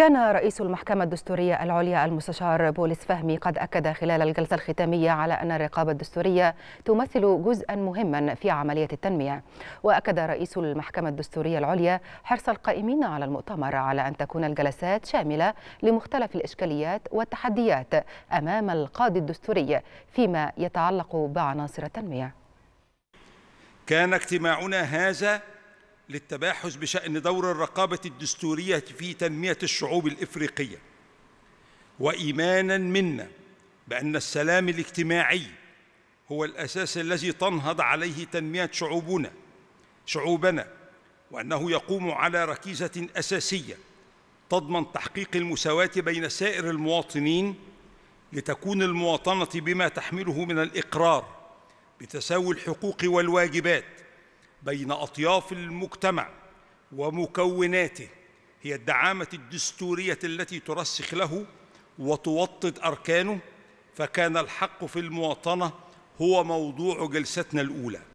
كان رئيس المحكمة الدستورية العليا المستشار بولس فهمي قد أكد خلال الجلسة الختامية على أن الرقابة الدستورية تمثل جزءا مهما في عملية التنمية وأكد رئيس المحكمة الدستورية العليا حرص القائمين على المؤتمر على أن تكون الجلسات شاملة لمختلف الإشكاليات والتحديات أمام القاضي الدستوري فيما يتعلق بعناصر التنمية كان اجتماعنا هذا للتباحث بشأن دور الرقابة الدستورية في تنمية الشعوب الإفريقية وإيماناً منا بأن السلام الاجتماعي هو الأساس الذي تنهض عليه تنمية شعوبنا شعوبنا وأنه يقوم على ركيزة أساسية تضمن تحقيق المساواة بين سائر المواطنين لتكون المواطنة بما تحمله من الإقرار بتساوي الحقوق والواجبات بين أطياف المجتمع ومكوناته هي الدعامة الدستورية التي ترسخ له وتوطد أركانه فكان الحق في المواطنة هو موضوع جلستنا الأولى